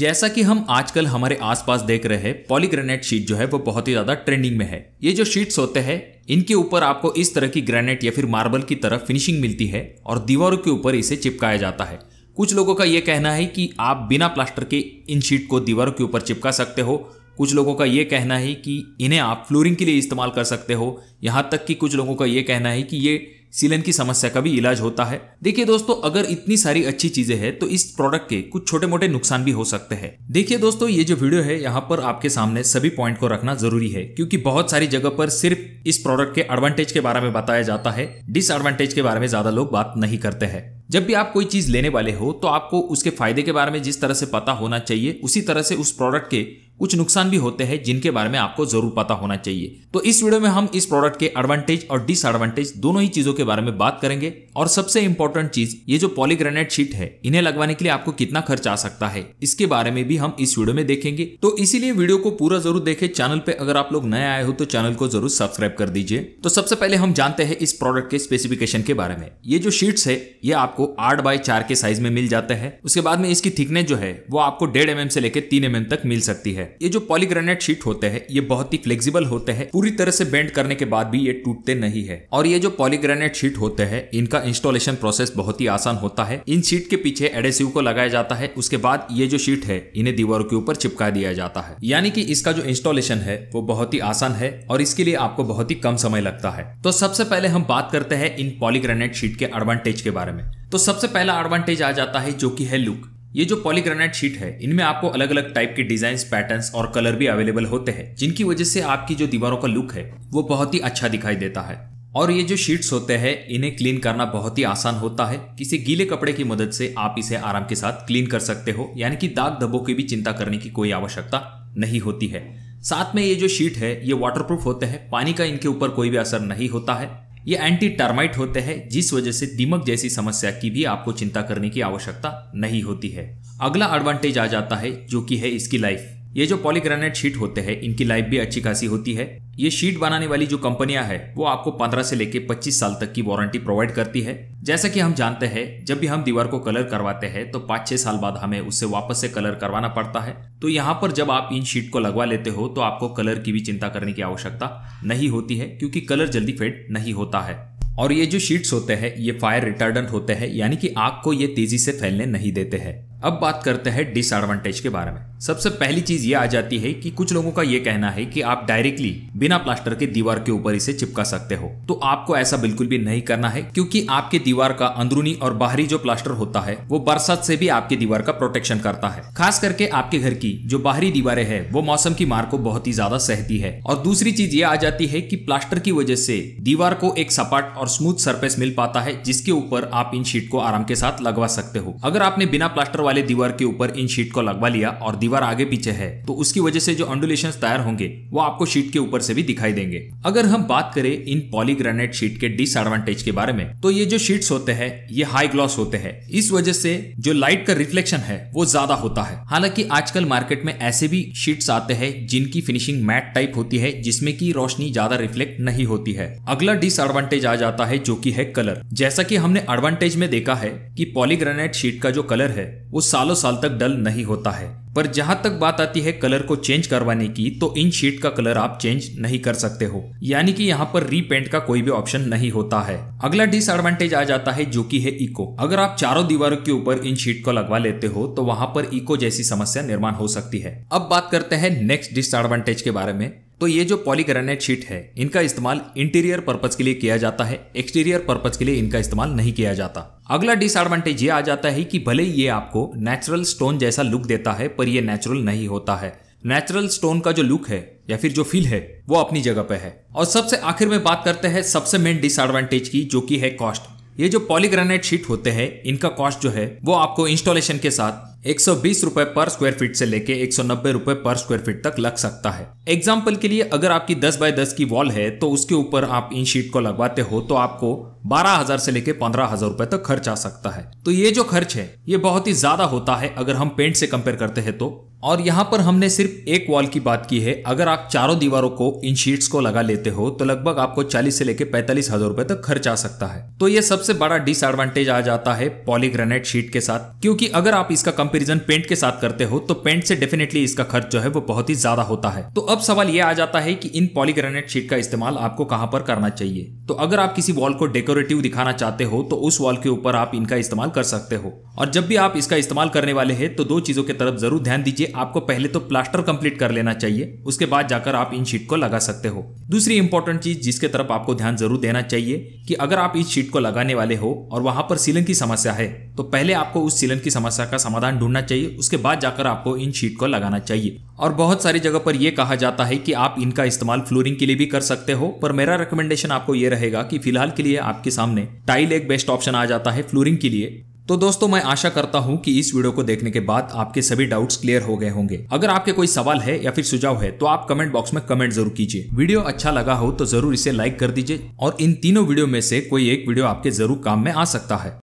जैसा कि हम आजकल हमारे आसपास देख रहे हैं पॉलीग्रेनेट शीट जो है वो बहुत ही ज्यादा ट्रेंडिंग में है ये जो शीट्स होते हैं इनके ऊपर आपको इस तरह की ग्रेनेट या फिर मार्बल की तरह फिनिशिंग मिलती है और दीवारों के ऊपर इसे चिपकाया जाता है कुछ लोगों का यह कहना है कि आप बिना प्लास्टर के इन शीट को दीवारों के ऊपर चिपका सकते हो कुछ लोगों का ये कहना है कि इन्हें आप फ्लोरिंग के लिए इस्तेमाल कर सकते हो यहाँ तक कि कुछ लोगों का ये कहना है कि ये सीलन की समस्या का भी इलाज होता है देखिए दोस्तों अगर इतनी सारी अच्छी चीजें हैं तो इस प्रोडक्ट के कुछ छोटे मोटे नुकसान भी हो सकते हैं देखिए दोस्तों ये जो वीडियो है यहाँ पर आपके सामने सभी पॉइंट को रखना जरूरी है क्योंकि बहुत सारी जगह पर सिर्फ इस प्रोडक्ट के एडवांटेज के बारे में बताया जाता है डिसएडवांटेज के बारे में ज्यादा लोग बात नहीं करते हैं जब भी आप कोई चीज लेने वाले हो तो आपको उसके फायदे के बारे में जिस तरह से पता होना चाहिए उसी तरह से उस प्रोडक्ट के कुछ नुकसान भी होते हैं जिनके बारे में आपको जरूर पता होना चाहिए तो इस वीडियो में हम इस प्रोडक्ट के एडवांटेज और डिसएडवांटेज दोनों ही चीजों के बारे में बात करेंगे और सबसे इंपॉर्टेंट चीज ये जो पॉलीग्रेनेट शीट है इन्हें लगवाने के लिए आपको कितना खर्च आ सकता है इसके बारे में भी हम इस वीडियो में देखेंगे तो इसीलिए वीडियो को पूरा जरूर देखे चैनल पे अगर आप लोग नए आए हो तो चैनल को जरूर सब्सक्राइब कर दीजिए तो सबसे पहले हम जानते हैं इस प्रोडक्ट के स्पेसिफिकेशन के बारे में ये जो शीट्स है ये आपको आपको आठ बाई चार के साइज में मिल जाता है उसके बाद में इसकी थिकनेस जो है वो आपको डेढ़ एम mm से लेकर तीन एम mm तक मिल सकती है ये जो पॉलीग्रेनेट शीट होते हैं ये बहुत ही फ्लेक्सिबल होते हैं पूरी तरह से बेंड करने के बाद भी ये टूटते नहीं है और ये जो पॉलीग्रेनेट शीट होते हैं इनका इंस्टॉलेशन प्रोसेस बहुत ही आसान होता है इन शीट के पीछे एडेसिव को लगाया जाता है उसके बाद ये जो शीट है इन्हें दीवारों के ऊपर चिपका दिया जाता है यानी कि इसका जो इंस्टॉलेशन है वो बहुत ही आसान है और इसके लिए आपको बहुत ही कम समय लगता है तो सबसे पहले हम बात करते हैं इन पॉलीग्रेनेट शीट के एडवांटेज के बारे में तो सबसे पहला एडवांटेज आ जाता है जो कि है लुक ये जो पॉलीग्रेनाइट शीट है इनमें आपको अलग अलग टाइप के डिजाइन पैटर्न और कलर भी अवेलेबल होते हैं जिनकी वजह से आपकी जो दीवारों का लुक है वो बहुत ही अच्छा दिखाई देता है और ये जो शीट्स होते हैं इन्हें क्लीन करना बहुत ही आसान होता है किसी गीले कपड़े की मदद से आप इसे आराम के साथ क्लीन कर सकते हो यानी कि दाग धब्बों की भी चिंता करने की कोई आवश्यकता नहीं होती है साथ में ये जो शीट है ये वाटरप्रूफ होते हैं पानी का इनके ऊपर कोई भी असर नहीं होता है ये एंटी टर्माइट होते हैं जिस वजह से दीमक जैसी समस्या की भी आपको चिंता करने की आवश्यकता नहीं होती है अगला एडवांटेज आ जाता है जो कि है इसकी लाइफ ये जो पॉलीग्रेनेट शीट होते हैं इनकी लाइफ भी अच्छी खासी होती है ये शीट बनाने वाली जो कंपनियां है वो आपको 15 से लेकर 25 साल तक की वारंटी प्रोवाइड करती है जैसा कि हम जानते हैं जब भी हम दीवार को कलर करवाते हैं तो पांच छह साल बाद हमें उससे वापस से कलर करवाना पड़ता है तो यहाँ पर जब आप इन शीट को लगवा लेते हो तो आपको कलर की भी चिंता करने की आवश्यकता नहीं होती है क्योंकि कलर जल्दी फेड नहीं होता है और ये जो शीट्स होते हैं ये फायर रिटर्डेंट होते हैं यानी कि आग को ये तेजी से फैलने नहीं देते हैं अब बात करते हैं डिसएडवांटेज के बारे में सबसे पहली चीज ये आ जाती है कि कुछ लोगों का ये कहना है कि आप डायरेक्टली बिना प्लास्टर के दीवार के ऊपर इसे चिपका सकते हो तो आपको ऐसा बिल्कुल भी नहीं करना है क्योंकि आपके दीवार का अंदरूनी और बाहरी जो प्लास्टर होता है वो बरसात से भी आपके दीवार का प्रोटेक्शन करता है खास करके आपके घर की जो बाहरी दीवारें है वो मौसम की मार को बहुत ही ज्यादा सहती है और दूसरी चीज ये आ जाती है की प्लास्टर की वजह से दीवार को एक सपाट और स्मूथ सरफेस मिल पाता है जिसके ऊपर आप इन शीट को आराम के साथ लगवा सकते हो अगर आपने बिना प्लास्टर वाले दीवार के ऊपर इन शीट को लगवा लिया और दीवार आगे पीछे है तो उसकी वजह से जो अंडुलेशन तैयार होंगे वो आपको शीट के ऊपर से से भी दिखाई देंगे अगर हम बात करें इन पॉलीग्रेनाइट शीट के डिसएडवांटेज के बारे में तो ये जो शीट्स होते हैं ये हाई ग्लॉस होते हैं इस वजह से जो लाइट का रिफ्लेक्शन है वो ज्यादा होता है हालांकि आजकल मार्केट में ऐसे भी शीट्स आते हैं जिनकी फिनिशिंग मैट टाइप होती है जिसमें की रोशनी ज्यादा रिफ्लेक्ट नहीं होती है अगला डिसएडवांटेज आ जाता है जो की है कलर जैसा की हमने एडवांटेज में देखा है की पॉलीग्रेनाइट शीट का जो कलर है वो सालों साल तक डल नहीं होता है पर जहां तक बात आती है कलर को चेंज करवाने की तो इन शीट का कलर आप चेंज नहीं कर सकते हो यानी कि यहाँ पर रीपेंट का कोई भी ऑप्शन नहीं होता है अगला डिसएडवांटेज आ जाता है जो कि है इको अगर आप चारों दीवारों के ऊपर इन शीट को लगवा लेते हो तो वहां पर इको जैसी समस्या निर्माण हो सकती है अब बात करते हैं नेक्स्ट डिसएडवांटेज के बारे में तो ये जो पॉलीग्रेनाइट शीट है इनका इस्तेमाल इंटीरियर पर्पज के लिए किया जाता है एक्सटीरियर पर्पज के लिए इनका इस्तेमाल नहीं किया जाता अगला डिसएडवांटेज ये आ जाता है कि भले ही ये आपको नेचुरल स्टोन जैसा लुक देता है पर यह नेचुरल नहीं होता है नेचुरल स्टोन का जो लुक है या फिर जो फील है वो अपनी जगह पे है और सबसे आखिर में बात करते हैं सबसे मेन डिसएडवांटेज की जो कि है कॉस्ट ये जो पॉलीग्रेनाइट शीट होते हैं इनका कॉस्ट जो है वो आपको इंस्टॉलेशन के साथ 120 रुपए पर स्क्वायर फीट से लेके 190 रुपए पर स्क्वायर फीट तक लग सकता है एग्जाम्पल के लिए अगर आपकी 10 बाय 10 की वॉल है तो उसके ऊपर आप इन शीट को लगवाते हो तो आपको 12,000 से लेके 15,000 रुपए तक खर्च आ सकता है तो ये जो खर्च है ये बहुत ही ज्यादा होता है अगर हम पेंट से कंपेयर करते हैं तो और यहाँ पर हमने सिर्फ एक वॉल की बात की है अगर आप चारों दीवारों को इन शीट्स को लगा लेते हो तो लगभग आपको 40 से लेकर पैंतालीस हजार रुपए तक खर्च आ सकता है तो ये सबसे बड़ा डिसएडवांटेज आ जाता है पॉलीग्रेनेट शीट के साथ क्योंकि अगर आप इसका कंपेरिजन पेंट के साथ करते हो तो पेंट से डेफिनेटली इसका खर्च जो है वो बहुत ही ज्यादा होता है तो अब सवाल ये आ जाता है कि इन पॉलीग्रेनेट शीट का इस्तेमाल आपको कहां पर करना चाहिए तो अगर आप किसी वॉल को डेकोरेटिव दिखाना चाहते हो तो उस वॉल के ऊपर आप इनका इस्तेमाल कर सकते हो और जब भी आप इसका इस्तेमाल करने वाले हैं तो दो चीजों की तरफ जरूर ध्यान दीजिए आपको पहले तो प्लास्टर कंप्लीट कर लेना चाहिए उसके बाद जाकर आप इन शीट को लगा सकते हो दूसरी इंपॉर्टेंट चीज जिसके तरफ आपको ध्यान जरूर देना चाहिए कि अगर आप इस शीट को लगाने वाले हो और वहां पर सीलन की समस्या है तो पहले आपको उस सीलन की समस्या का समाधान ढूंढना चाहिए उसके बाद जाकर आपको इन शीट को लगाना चाहिए और बहुत सारी जगह पर यह कहा जाता है कि आप इनका इस्तेमाल फ्लोरिंग के लिए भी कर सकते हो पर मेरा रिकमेंडेशन आपको ये रहेगा कि फिलहाल के लिए आपके सामने टाइल एक बेस्ट ऑप्शन आ जाता है फ्लोरिंग के लिए तो दोस्तों मैं आशा करता हूं कि इस वीडियो को देखने के बाद आपके सभी डाउट्स क्लियर हो गए होंगे अगर आपके कोई सवाल है या फिर सुझाव है तो आप कमेंट बॉक्स में कमेंट जरूर कीजिए वीडियो अच्छा लगा हो तो जरूर इसे लाइक कर दीजिए और इन तीनों वीडियो में से कोई एक वीडियो आपके जरूर काम में आ सकता है